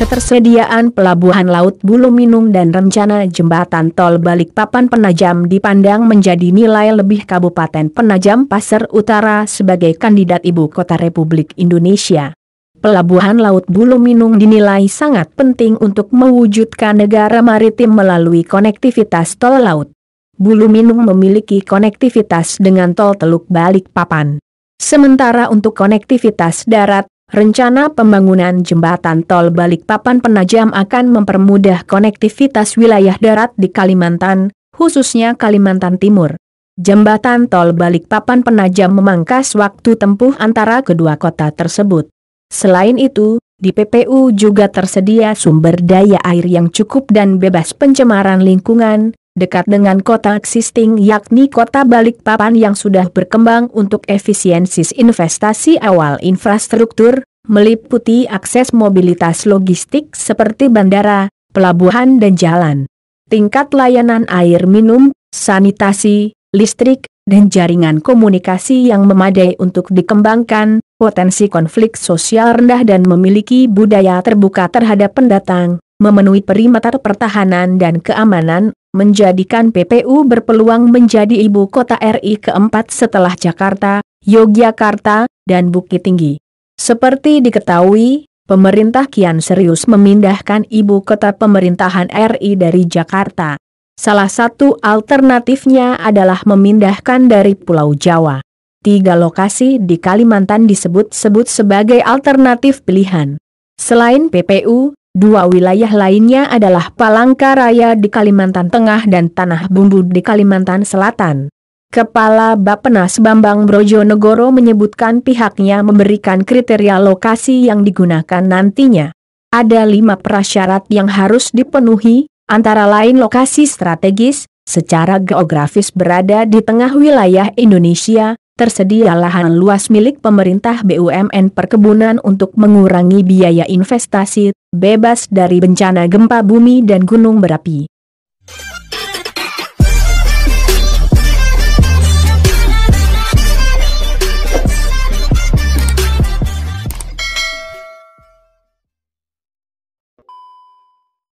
Ketersediaan pelabuhan laut Bulu Buluminung dan rencana jembatan tol Balikpapan Penajam dipandang menjadi nilai lebih Kabupaten Penajam Pasir Utara sebagai kandidat ibu kota Republik Indonesia. Pelabuhan Laut Bulu Buluminung dinilai sangat penting untuk mewujudkan negara maritim melalui konektivitas tol laut. Bulu Buluminung memiliki konektivitas dengan tol Teluk Balikpapan. Sementara untuk konektivitas darat, Rencana pembangunan jembatan tol Balikpapan Penajam akan mempermudah konektivitas wilayah darat di Kalimantan, khususnya Kalimantan Timur. Jembatan tol Balikpapan Penajam memangkas waktu tempuh antara kedua kota tersebut. Selain itu, di PPU juga tersedia sumber daya air yang cukup dan bebas pencemaran lingkungan, dekat dengan kota existing yakni kota Balikpapan yang sudah berkembang untuk efisiensi investasi awal infrastruktur, meliputi akses mobilitas logistik seperti bandara, pelabuhan dan jalan. Tingkat layanan air minum, sanitasi, listrik, dan jaringan komunikasi yang memadai untuk dikembangkan, potensi konflik sosial rendah dan memiliki budaya terbuka terhadap pendatang, memenuhi perimeter pertahanan dan keamanan menjadikan PPU berpeluang menjadi ibu kota RI keempat setelah Jakarta, Yogyakarta, dan Bukit Tinggi. Seperti diketahui, pemerintah kian serius memindahkan ibu kota pemerintahan RI dari Jakarta. Salah satu alternatifnya adalah memindahkan dari Pulau Jawa. Tiga lokasi di Kalimantan disebut-sebut sebagai alternatif pilihan. Selain PPU, Dua wilayah lainnya adalah Palangka Raya di Kalimantan Tengah dan Tanah Bumbu di Kalimantan Selatan. Kepala Bappenas Bambang Brojonegoro menyebutkan pihaknya memberikan kriteria lokasi yang digunakan nantinya. Ada lima prasyarat yang harus dipenuhi, antara lain lokasi strategis, secara geografis berada di tengah wilayah Indonesia, tersedia lahan luas milik pemerintah BUMN perkebunan untuk mengurangi biaya investasi, bebas dari bencana gempa bumi dan gunung berapi.